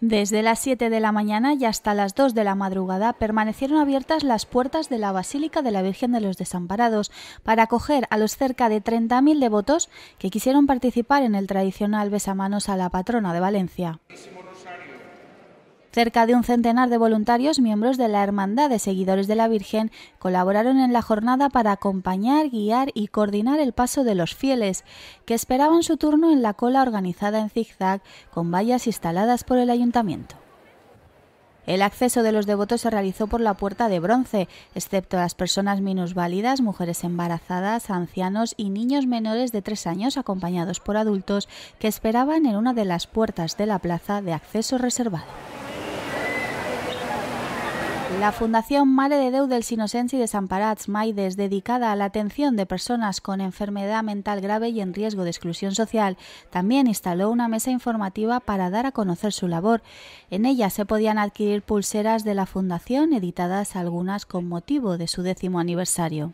Desde las 7 de la mañana y hasta las 2 de la madrugada permanecieron abiertas las puertas de la Basílica de la Virgen de los Desamparados para acoger a los cerca de 30.000 devotos que quisieron participar en el tradicional besamanos a la patrona de Valencia. Cerca de un centenar de voluntarios, miembros de la Hermandad de Seguidores de la Virgen, colaboraron en la jornada para acompañar, guiar y coordinar el paso de los fieles, que esperaban su turno en la cola organizada en zigzag con vallas instaladas por el ayuntamiento. El acceso de los devotos se realizó por la puerta de bronce, excepto las personas minusválidas, mujeres embarazadas, ancianos y niños menores de tres años acompañados por adultos que esperaban en una de las puertas de la plaza de acceso reservado. La Fundación Mare de Deu del Innocents de Desamparats Maides, dedicada a la atención de personas con enfermedad mental grave y en riesgo de exclusión social, también instaló una mesa informativa para dar a conocer su labor. En ella se podían adquirir pulseras de la Fundación, editadas algunas con motivo de su décimo aniversario.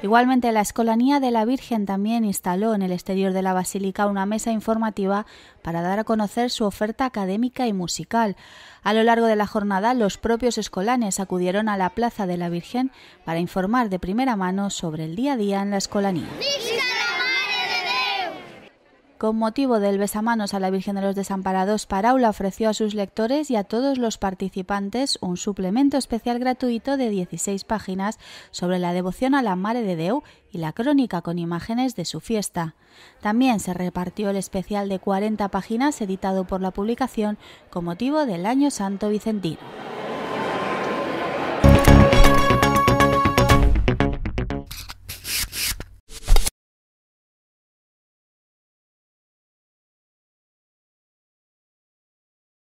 Igualmente, la Escolanía de la Virgen también instaló en el exterior de la Basílica una mesa informativa para dar a conocer su oferta académica y musical. A lo largo de la jornada, los propios escolanes acudieron a la Plaza de la Virgen para informar de primera mano sobre el día a día en la Escolanía. Con motivo del besamanos a la Virgen de los Desamparados, Paraula ofreció a sus lectores y a todos los participantes un suplemento especial gratuito de 16 páginas sobre la devoción a la Mare de Deu y la crónica con imágenes de su fiesta. También se repartió el especial de 40 páginas editado por la publicación con motivo del Año Santo Vicentino.